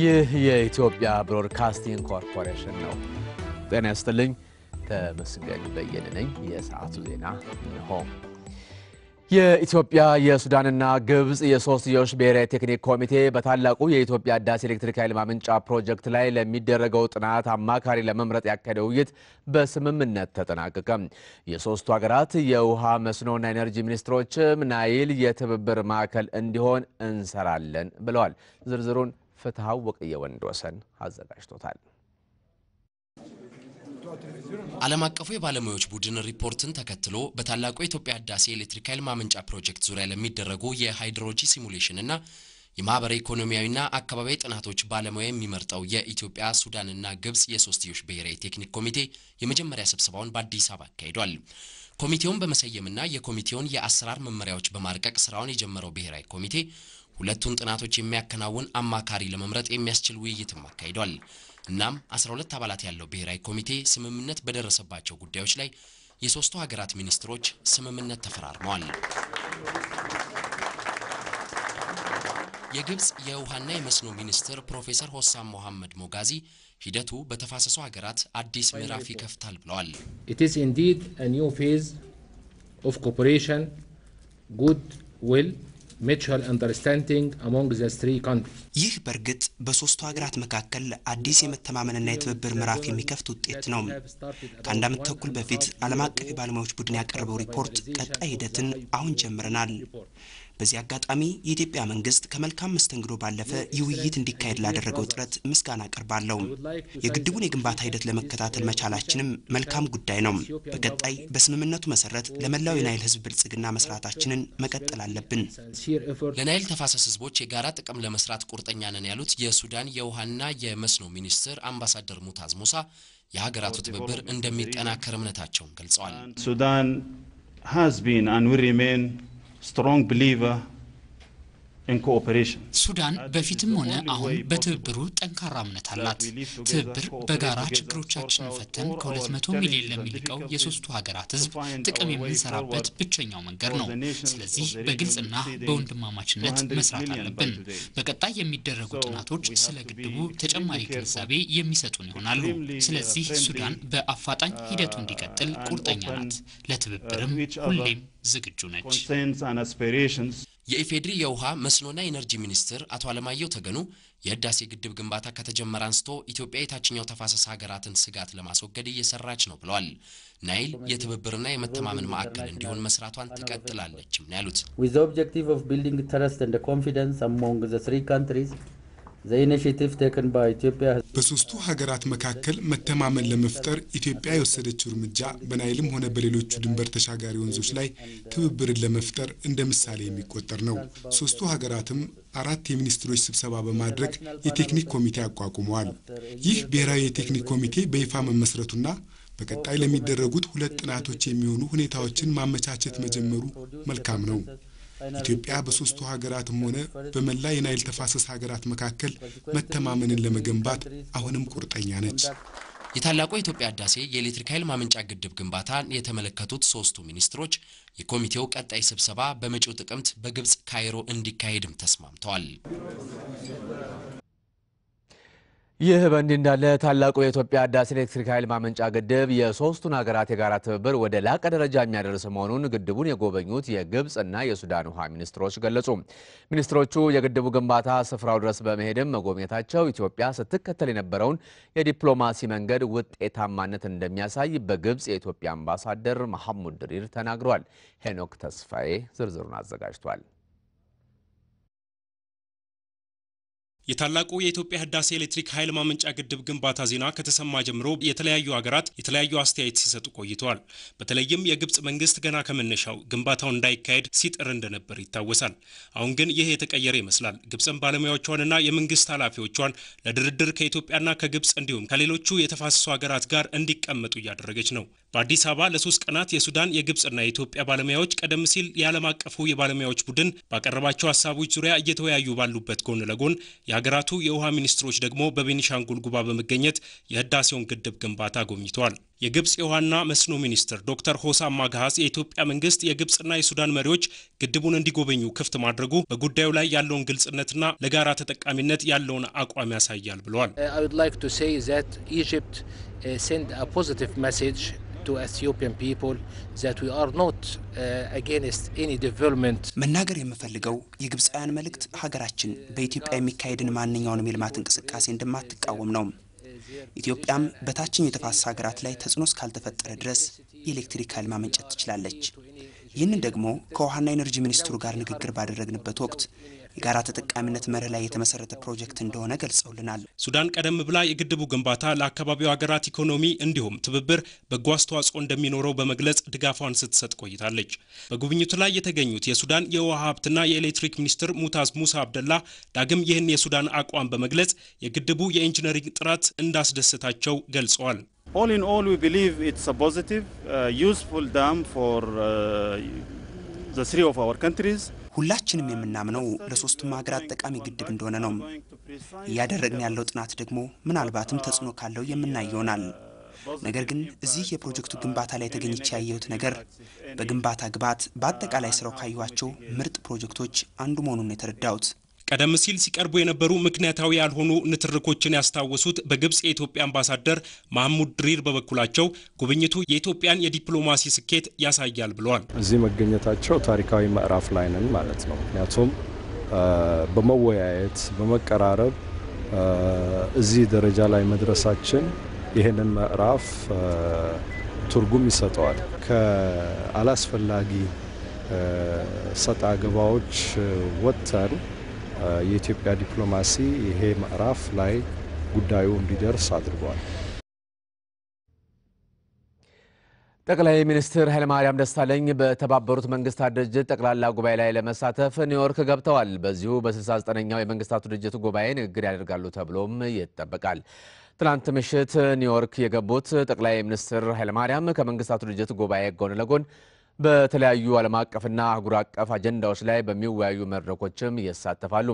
ይህ የኢትዮጵያ ብሮድካስቲንግ ኮርፖሬሽን ነው። ጤና ያስጥልኝ ተመስገን በየነ ነኝ። የሰዓቱ ዜና እንሆ። የኢትዮጵያ የሱዳንና ግብፅ የሶስትዮሽ ብሔራዊ ቴክኒክ ኮሚቴ በታላቁ የኢትዮጵያ ህዳሴ ኤሌክትሪክ ኃይል ማመንጫ ፕሮጀክት ላይ ለሚደረገው ጥናት አማካሪ ለመምረጥ ያካሄደው ውይይት በስምምነት ተጠናቀቀ። የሶስቱ ሀገራት የውሃ መስኖና ኤነርጂ ሚኒስትሮችም ናይል የትብብር ማዕከል እንዲሆን እንሰራለን ብለዋል። ዝርዝሩን ፍትሐው ወቅየ ወንድ ወሰን አዘጋጅቶታል። ዓለም አቀፉ የባለሙያዎች ቡድን ሪፖርትን ተከትሎ በታላቁ የኢትዮጵያ ህዳሴ ኤሌክትሪክ ኃይል ማመንጫ ፕሮጀክት ዙሪያ ለሚደረጉ የሃይድሮሎጂ ሲሙሌሽንና የማህበራዊ ኢኮኖሚያዊና አካባቢያዊ ጥናቶች ባለሙያ የሚመርጠው የኢትዮጵያ ሱዳንና ግብጽ የሶስትዮሽ ብሔራዊ ቴክኒክ ኮሚቴ የመጀመሪያ ስብሰባውን በአዲስ አበባ አካሂዷል። ኮሚቴውን በመሰየምና የኮሚቴውን የአሰራር መመሪያዎች በማርቀቅ ስራውን የጀመረው ብሔራዊ ኮሚቴ ሁለቱን ጥናቶች የሚያከናውን አማካሪ ለመምረጥ የሚያስችል ውይይትም አካሂዷል። እናም 12 አባላት ያለው ብሔራዊ ኮሚቴ ስምምነት በደረሰባቸው ጉዳዮች ላይ የሶስቱ ሀገራት ሚኒስትሮች ስምምነት ተፈራርመዋል። የግብፅ የውሃና የመስኖ ሚኒስትር ፕሮፌሰር ሆሳም ሞሐመድ ሞጋዚ ሂደቱ በተፋሰሱ ሀገራት አዲስ ምዕራፍ ይከፍታል ብለዋል። It ኢንዲድ indeed a new phase of cooperation, ይህ በእርግጥ በሶስቱ ሀገራት መካከል አዲስ የመተማመንና የትብብር ምዕራፍ የሚከፍት ውጤት ነው። ከአንድ ዓመት ተኩል በፊት ዓለም አቀፍ የባለሙያዎች ቡድን ያቀረበው ሪፖርት ቀጣይ ሂደትን አሁን ጀምረናል። በዚህ አጋጣሚ የኢትዮጵያ መንግስት ከመልካም መስተንግዶ ባለፈ ይህ ውይይት እንዲካሄድ ላደረገው ጥረት ምስጋና አቀርባለሁ። የግድቡን የግንባታ ሂደት ለመከታተል መቻላችንም መልካም ጉዳይ ነው። በቀጣይ በስምምነቱ መሰረት ለመላው የናይል ህዝብ ብልጽግና መስራታችንን መቀጠል አለብን። ለናይል ተፋሰስ ህዝቦች የጋራ ጥቅም ለመስራት ቁርጠኛ ነን ያሉት የሱዳን የውሃና የመስኖ ሚኒስትር አምባሳደር ሙታዝ ሙሳ የሀገራቱ ትብብር እንደሚጠናከር እምነታቸውን ገልጸዋል። ሱዳን ሃዝ ቢን አንድ ዊል ሪሜን strong believer ሱዳን በፊትም ሆነ አሁን በትብብሩ ጠንካራ እምነት አላት። ትብብር በጋራ ችግሮቻችንን ፈተን ከ200 ሚሊዮን ለሚልቀው የሶስቱ ሀገራት ህዝብ ጥቅም የምንሰራበት ብቸኛው መንገድ ነው። ስለዚህ በግልጽና በወንድማማችነት መስራት አለብን። በቀጣይ የሚደረጉ ጥናቶች ስለ ግድቡ ተጨማሪ ግንዛቤ የሚሰጡን ይሆናሉ። ስለዚህ ሱዳን በአፋጣኝ ሂደቱ እንዲቀጥል ቁርጠኛ ናት። ለትብብርም ሁሌም ዝግጁ ነች። የኢፌድሪ የውሃ መስኖና ኤነርጂ ሚኒስትር አቶ አለማየሁ ተገኑ የህዳሴ ግድብ ግንባታ ከተጀመረ አንስቶ ኢትዮጵያ የታችኛው ተፋሰስ ሀገራትን ስጋት ለማስወገድ እየሰራች ነው ብለዋል። ናይል የትብብርና የመተማመን ማዕከል እንዲሆን መስራቷን ትቀጥላለችም ያሉት። በሶስቱ ሀገራት መካከል መተማመን ለመፍጠር ኢትዮጵያ የወሰደችው እርምጃ በናይልም ሆነ በሌሎቹ ድንበር ተሻጋሪ ወንዞች ላይ ትብብርን ለመፍጠር እንደ ምሳሌ የሚቆጠር ነው። ሶስቱ ሀገራትም አራት የሚኒስትሮች ስብሰባ በማድረግ የቴክኒክ ኮሚቴ አቋቁመዋል። ይህ ብሔራዊ የቴክኒክ ኮሚቴ በይፋ መመስረቱና በቀጣይ ለሚደረጉት ሁለት ጥናቶች የሚሆኑ ሁኔታዎችን ማመቻቸት መጀመሩ መልካም ነው። ኢትዮጵያ በሶስቱ ሀገራትም ሆነ በመላ የናይል ተፋሰስ ሀገራት መካከል መተማመንን ለመገንባት አሁንም ቁርጠኛ ነች። የታላቁ የኢትዮጵያ ህዳሴ የኤሌክትሪክ ኃይል ማመንጫ ግድብ ግንባታን የተመለከቱት ሶስቱ ሚኒስትሮች የኮሚቴው ቀጣይ ስብሰባ በመጪው ጥቅምት በግብፅ ካይሮ እንዲካሄድም ተስማምተዋል። ይህ በእንዲህ እንዳለ ታላቁ የኢትዮጵያ ህዳሴ ኤሌክትሪክ ኃይል ማመንጫ ግድብ የሶስቱን ሀገራት የጋራ ትብብር ወደ ላቀ ደረጃ የሚያደርስ መሆኑን ግድቡን የጎበኙት የግብፅና የሱዳን ውሃ ሚኒስትሮች ገለጹ። ሚኒስትሮቹ የግድቡ ግንባታ ስፍራው ድረስ በመሄድም መጎብኘታቸው ኢትዮጵያ ስትከተል የነበረውን የዲፕሎማሲ መንገድ ውጤታማነት እንደሚያሳይ በግብፅ የኢትዮጵያ አምባሳደር መሐሙድ ድሪር ተናግሯል። ሄኖክ ተስፋዬ ዝርዝሩን አዘጋጅቷል። የታላቁ የኢትዮጵያ ህዳሴ ኤሌክትሪክ ኃይል ማመንጫ ግድብ ግንባታ ዜና ከተሰማ ጀምሮ የተለያዩ ሀገራት የተለያዩ አስተያየት ሲሰጡ ቆይተዋል። በተለይም የግብጽ መንግስት ገና ከመነሻው ግንባታው እንዳይካሄድ ሲጥር እንደነበር ይታወሳል። አሁን ግን ይህ የተቀየረ ይመስላል። ግብፅን ባለሙያዎቿንና የመንግስት ኃላፊዎቿን ለድርድር ከኢትዮጵያና ከግብጽ እንዲሁም ከሌሎቹ የተፋሰሱ ሀገራት ጋር እንዲቀመጡ እያደረገች ነው። በአዲስ አበባ ለሶስት ቀናት የሱዳን የግብፅና የኢትዮጵያ ባለሙያዎች ቀደም ሲል የዓለም አቀፉ የባለሙያዎች ቡድን ባቀረባቸው ሀሳቦች ዙሪያ እየተወያዩ ባሉበት ጎን ለጎን የሀገራቱ የውሃ ሚኒስትሮች ደግሞ በቤኒሻንጉል ጉባ በመገኘት የህዳሴውን ግድብ ግንባታ ጎብኝተዋል። የግብፅ የውሃና መስኖ ሚኒስትር ዶክተር ሆሳም ማግሃስ የኢትዮጵያ መንግስት የግብፅና የሱዳን መሪዎች ግድቡን እንዲጎበኙ ክፍት ማድረጉ በጉዳዩ ላይ ያለውን ግልጽነትና ለጋራ ተጠቃሚነት ያለውን አቋም ያሳያል ብለዋል። መናገር የምፈልገው የግብፃውያን መልእክት ሀገራችን በኢትዮጵያ የሚካሄድን ማንኛውንም የልማት እንቅስቃሴ እንደማትቃወም ነው። ኢትዮጵያም በታችኛው የተፋሰስ ሀገራት ላይ ተጽዕኖ እስካልተፈጠረ ድረስ የኤሌክትሪክ ኃይል ማመንጨት ትችላለች። ይህንን ደግሞ ከውሃና ኢነርጂ ሚኒስትሩ ጋር ንግግር ባደረግንበት ወቅት የጋራ ተጠቃሚነት መርህ ላይ የተመሰረተ ፕሮጀክት እንደሆነ ገልጸውልናል። ሱዳን ቀደም ብላ የግድቡ ግንባታ ለአካባቢው ሀገራት ኢኮኖሚ እንዲሁም ትብብር በጎ አስተዋጽኦ እንደሚኖረው በመግለጽ ድጋፏን ስትሰጥ ቆይታለች። በጉብኝቱ ላይ የተገኙት የሱዳን የውሃ ሀብትና የኤሌክትሪክ ሚኒስትር ሙታዝ ሙሳ አብደላ ዳግም ይህን የሱዳን አቋም በመግለጽ የግድቡ የኢንጂነሪንግ ጥራት እንዳስደሰታቸው ገልጸዋል። all, we believe it's a positive, uh, useful dam for uh, ሁላችንም የምናምነው ለሶስቱም ሀገራት ጠቃሚ ግድብ እንደሆነ ነው። እያደረግን ያለው ጥናት ደግሞ ምናልባትም ተጽዕኖ ካለው የምናይ ይሆናል። ነገር ግን እዚህ የፕሮጀክቱ ግንባታ ላይ ተገኝቼ ያየሁት ነገር በግንባታ ግብዓት፣ በአጠቃላይ ስራው ካየኋቸው ምርጥ ፕሮጀክቶች አንዱ መሆኑን የተረዳሁት ቀደም ሲል ሲቀርቡ የነበሩ ምክንያታዊ ያልሆኑ ንትርኮችን ያስታወሱት በግብጽ የኢትዮጵያ አምባሳደር ማህሙድ ድሪር በበኩላቸው ጉብኝቱ የኢትዮጵያን የዲፕሎማሲ ስኬት ያሳያል ብለዋል። እዚህ መገኘታቸው ታሪካዊ ምዕራፍ ላይ ነን ማለት ነው። ምክንያቱም በመወያየት በመቀራረብ እዚህ ደረጃ ላይ መድረሳችን ይህንን ምዕራፍ ትርጉም ይሰጠዋል። ከአላስፈላጊ ሰጣ ገባዎች ወጥተን የኢትዮጵያ ዲፕሎማሲ ይሄ ምዕራፍ ላይ ጉዳዩ እንዲደርስ አድርጓል። ጠቅላይ ሚኒስትር ኃይለማርያም ደሳለኝ በተባበሩት መንግስታት ድርጅት ጠቅላላ ጉባኤ ላይ ለመሳተፍ ኒውዮርክ ገብተዋል። በዚሁ በ69ኛው የመንግስታቱ ድርጅት ጉባኤ ንግግር ያደርጋሉ ተብሎም ይጠበቃል። ትናንት ምሽት ኒውዮርክ የገቡት ጠቅላይ ሚኒስትር ኃይለማርያም ከመንግስታቱ ድርጅት ጉባኤ ጎን ለጎን በተለያዩ ዓለም አቀፍና አህጉር አቀፍ አጀንዳዎች ላይ በሚወያዩ መድረኮችም ይሳተፋሉ።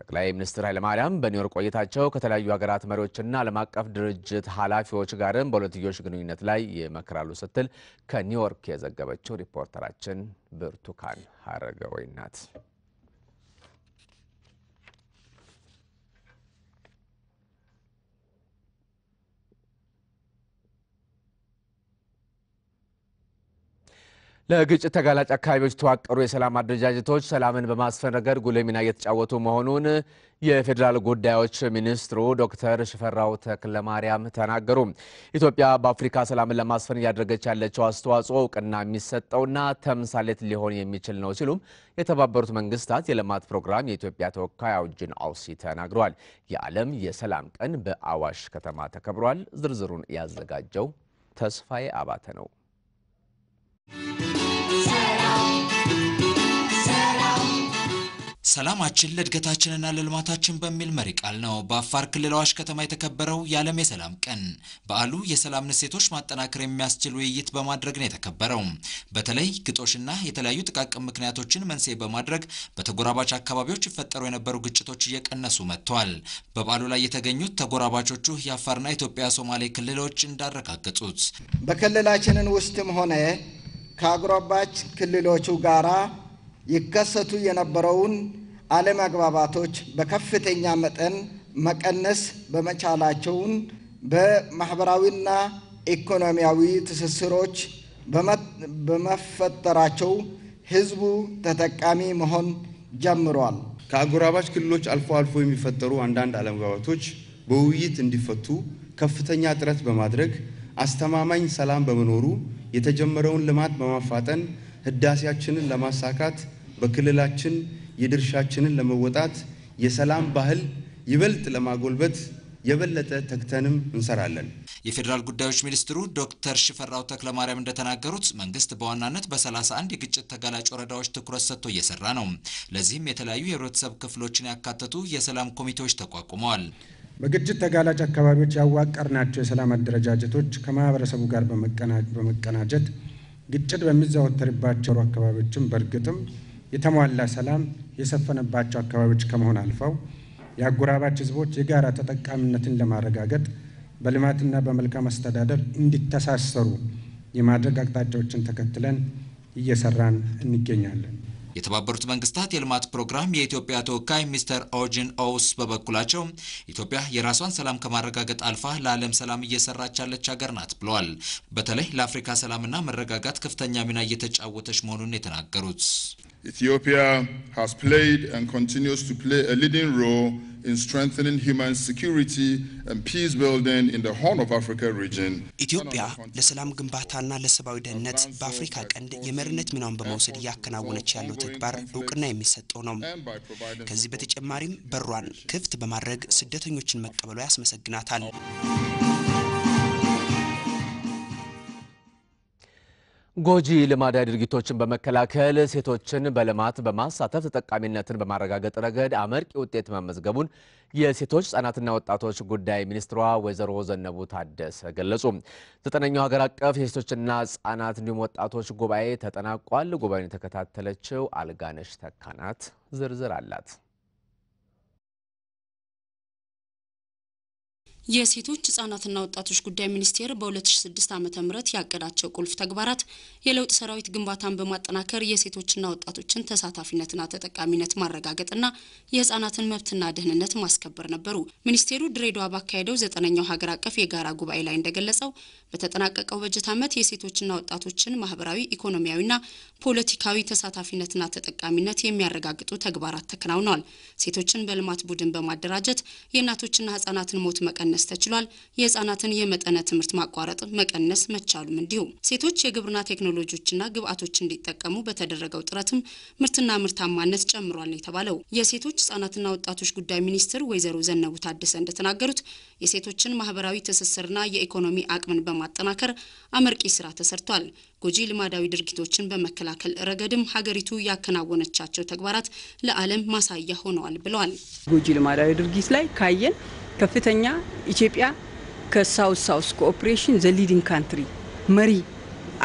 ጠቅላይ ሚኒስትር ኃይለማርያም በኒውዮርክ ቆይታቸው ከተለያዩ ሀገራት መሪዎችና ዓለም አቀፍ ድርጅት ኃላፊዎች ጋርም በሁለትዮሽ ግንኙነት ላይ ይመክራሉ ስትል ከኒውዮርክ የዘገበችው ሪፖርተራችን ብርቱካን ሀረገወይናት ለግጭት ተጋላጭ አካባቢዎች የተዋቀሩ የሰላም አደረጃጀቶች ሰላምን በማስፈን ረገድ ጉልህ ሚና እየተጫወቱ መሆኑን የፌዴራል ጉዳዮች ሚኒስትሩ ዶክተር ሽፈራው ተክለማርያም ተናገሩ። ኢትዮጵያ በአፍሪካ ሰላምን ለማስፈን እያደረገች ያለችው አስተዋጽኦ እውቅና የሚሰጠውና ተምሳሌት ሊሆን የሚችል ነው ሲሉም የተባበሩት መንግስታት የልማት ፕሮግራም የኢትዮጵያ ተወካይ አውጅን አውሲ ተናግረዋል። የዓለም የሰላም ቀን በአዋሽ ከተማ ተከብሯል። ዝርዝሩን ያዘጋጀው ተስፋዬ አባተ ነው። ሰላማችን ለእድገታችንና ለልማታችን በሚል መሪ ቃል ነው በአፋር ክልል አዋሽ ከተማ የተከበረው የዓለም የሰላም ቀን። በዓሉ የሰላምን እሴቶች ማጠናከር የሚያስችል ውይይት በማድረግ ነው የተከበረው። በተለይ ግጦሽና የተለያዩ ጥቃቅን ምክንያቶችን መንስኤ በማድረግ በተጎራባች አካባቢዎች ይፈጠሩ የነበሩ ግጭቶች እየቀነሱ መጥተዋል። በበዓሉ ላይ የተገኙት ተጎራባቾቹ የአፋርና የኢትዮጵያ ሶማሌ ክልሎች እንዳረጋገጡት በክልላችንን ውስጥም ሆነ ከአጎራባች ክልሎቹ ጋራ ይከሰቱ የነበረውን አለመግባባቶች በከፍተኛ መጠን መቀነስ በመቻላቸውን በማኅበራዊና ኢኮኖሚያዊ ትስስሮች በመፈጠራቸው ህዝቡ ተጠቃሚ መሆን ጀምሯል። ከአጎራባች ክልሎች አልፎ አልፎ የሚፈጠሩ አንዳንድ አለመግባባቶች በውይይት እንዲፈቱ ከፍተኛ ጥረት በማድረግ አስተማማኝ ሰላም በመኖሩ የተጀመረውን ልማት በማፋጠን ህዳሴያችንን ለማሳካት በክልላችን የድርሻችንን ለመወጣት የሰላም ባህል ይበልጥ ለማጎልበት የበለጠ ተግተንም እንሰራለን። የፌዴራል ጉዳዮች ሚኒስትሩ ዶክተር ሽፈራው ተክለማርያም እንደተናገሩት መንግስት በዋናነት በ31 የግጭት ተጋላጭ ወረዳዎች ትኩረት ሰጥቶ እየሰራ ነው። ለዚህም የተለያዩ የህብረተሰብ ክፍሎችን ያካተቱ የሰላም ኮሚቴዎች ተቋቁመዋል። በግጭት ተጋላጭ አካባቢዎች ያዋቀርናቸው የሰላም አደረጃጀቶች ከማህበረሰቡ ጋር በመቀናጀት ግጭት በሚዘወተርባቸው አካባቢዎችም በእርግጥም የተሟላ ሰላም የሰፈነባቸው አካባቢዎች ከመሆን አልፈው የአጎራባች ህዝቦች የጋራ ተጠቃሚነትን ለማረጋገጥ በልማትና በመልካም አስተዳደር እንዲተሳሰሩ የማድረግ አቅጣጫዎችን ተከትለን እየሰራን እንገኛለን። የተባበሩት መንግስታት የልማት ፕሮግራም የኢትዮጵያ ተወካይ ሚስተር ኦጅን ኦውስ በበኩላቸው ኢትዮጵያ የራሷን ሰላም ከማረጋገጥ አልፋ ለዓለም ሰላም እየሰራች ያለች ሀገር ናት ብለዋል። በተለይ ለአፍሪካ ሰላምና መረጋጋት ከፍተኛ ሚና እየተጫወተች መሆኑን የተናገሩት Ethiopia has played and continues to play a leading role in strengthening human security and peace building in the Horn of Africa region. ኢትዮጵያ ለሰላም ግንባታና ለሰብአዊ ደህንነት በአፍሪካ ቀንድ የመሪነት ሚናውን በመውሰድ እያከናወነች ያለው ተግባር እውቅና የሚሰጠው ነው። ከዚህ በተጨማሪም በሯን ክፍት በማድረግ ስደተኞችን መቀበሏ ያስመሰግናታል። ጎጂ ልማዳዊ ድርጊቶችን በመከላከል ሴቶችን በልማት በማሳተፍ ተጠቃሚነትን በማረጋገጥ ረገድ አመርቂ ውጤት መመዝገቡን የሴቶች ህጻናትና ወጣቶች ጉዳይ ሚኒስትሯ ወይዘሮ ዘነቡ ታደሰ ገለጹ። ዘጠነኛው ሀገር አቀፍ የሴቶችና ህጻናት እንዲሁም ወጣቶች ጉባኤ ተጠናቋል። ጉባኤውን የተከታተለችው አልጋነሽ ተካናት ዝርዝር አላት። የሴቶች ህጻናትና ወጣቶች ጉዳይ ሚኒስቴር በ2006 ዓ ም ያቀዳቸው ቁልፍ ተግባራት የለውጥ ሰራዊት ግንባታን በማጠናከር የሴቶችና ወጣቶችን ተሳታፊነትና ተጠቃሚነት ማረጋገጥና የህጻናትን መብትና ደህንነት ማስከበር ነበሩ። ሚኒስቴሩ ድሬዳዋ ባካሄደው ዘጠነኛው ሀገር አቀፍ የጋራ ጉባኤ ላይ እንደገለጸው በተጠናቀቀው በጀት ዓመት የሴቶችና ወጣቶችን ማህበራዊ፣ ኢኮኖሚያዊና ፖለቲካዊ ተሳታፊነትና ተጠቃሚነት የሚያረጋግጡ ተግባራት ተከናውነዋል። ሴቶችን በልማት ቡድን በማደራጀት የእናቶችና ህጻናትን ሞት መቀነስ መቀነስ ተችሏል። የህጻናትን የመጠነ ትምህርት ማቋረጥ መቀነስ መቻሉም እንዲሁ ሴቶች የግብርና ቴክኖሎጂዎችና ግብአቶች እንዲጠቀሙ በተደረገው ጥረትም ምርትና ምርታማነት ጨምሯል ነው የተባለው። የሴቶች ህጻናትና ወጣቶች ጉዳይ ሚኒስትር ወይዘሮ ዘነቡ ታደሰ እንደተናገሩት የሴቶችን ማህበራዊ ትስስርና የኢኮኖሚ አቅምን በማጠናከር አመርቂ ስራ ተሰርቷል። ጎጂ ልማዳዊ ድርጊቶችን በመከላከል ረገድም ሀገሪቱ ያከናወነቻቸው ተግባራት ለዓለም ማሳያ ሆነዋል ብለዋል። ጎጂ ልማዳዊ ድርጊት ላይ ካየን ከፍተኛ ኢትዮጵያ ከሳውት ሳውስ ኮኦፕሬሽን ዘ ሊዲንግ ካንትሪ መሪ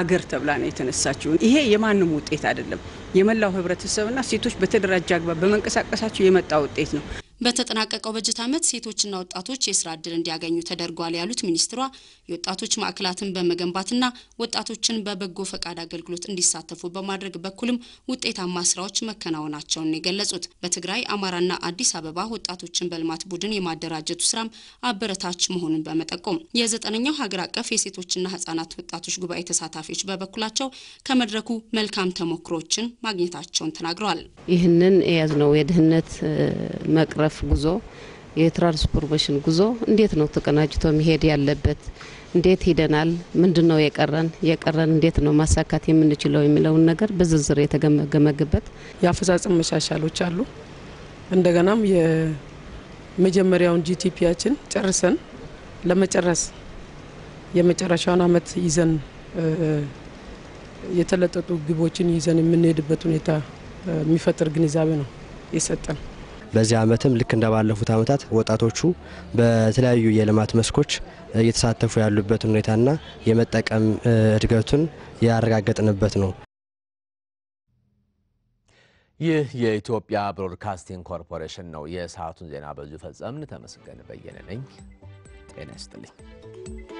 አገር ተብላ ነው የተነሳችው። ይሄ የማንም ውጤት አይደለም። የመላው ህብረተሰብና ሴቶች በተደራጀ አግባብ በመንቀሳቀሳቸው የመጣ ውጤት ነው። በተጠናቀቀው በጀት ዓመት ሴቶችና ወጣቶች የስራ እድል እንዲያገኙ ተደርጓል ያሉት ሚኒስትሯ የወጣቶች ማዕከላትን በመገንባትና ወጣቶችን በበጎ ፈቃድ አገልግሎት እንዲሳተፉ በማድረግ በኩልም ውጤታማ ስራዎች መከናወናቸውን የገለጹት በትግራይ አማራና አዲስ አበባ ወጣቶችን በልማት ቡድን የማደራጀቱ ስራም አበረታች መሆኑን በመጠቆም የዘጠነኛው ሀገር አቀፍ የሴቶችና ህጻናት ወጣቶች ጉባኤ ተሳታፊዎች በበኩላቸው ከመድረኩ መልካም ተሞክሮችን ማግኘታቸውን ተናግረዋል። ይህንን የያዝነው የድህነት መቅረፍ የጎርፍ ጉዞ፣ የትራንስፎርሜሽን ጉዞ እንዴት ነው ተቀናጅቶ መሄድ ያለበት? እንዴት ሂደናል? ምንድን ነው የቀረን? የቀረን እንዴት ነው ማሳካት የምንችለው የሚለውን ነገር በዝርዝር የተገመገመበት የአፈጻጸም መሻሻሎች አሉ። እንደገናም የመጀመሪያውን ጂቲፒያችን ጨርሰን ለመጨረስ የመጨረሻውን አመት ይዘን የተለጠጡ ግቦችን ይዘን የምንሄድበት ሁኔታ የሚፈጥር ግንዛቤ ነው የሰጠን። በዚህ ዓመትም ልክ እንደባለፉት ዓመታት ወጣቶቹ በተለያዩ የልማት መስኮች እየተሳተፉ ያሉበትን ሁኔታና የመጠቀም እድገቱን ያረጋገጥንበት ነው። ይህ የኢትዮጵያ ብሮድካስቲንግ ኮርፖሬሽን ነው። የሰዓቱን ዜና በዚሁ ፈጸምን። ተመስገን በየነ ነኝ። ጤና ይስጥልኝ።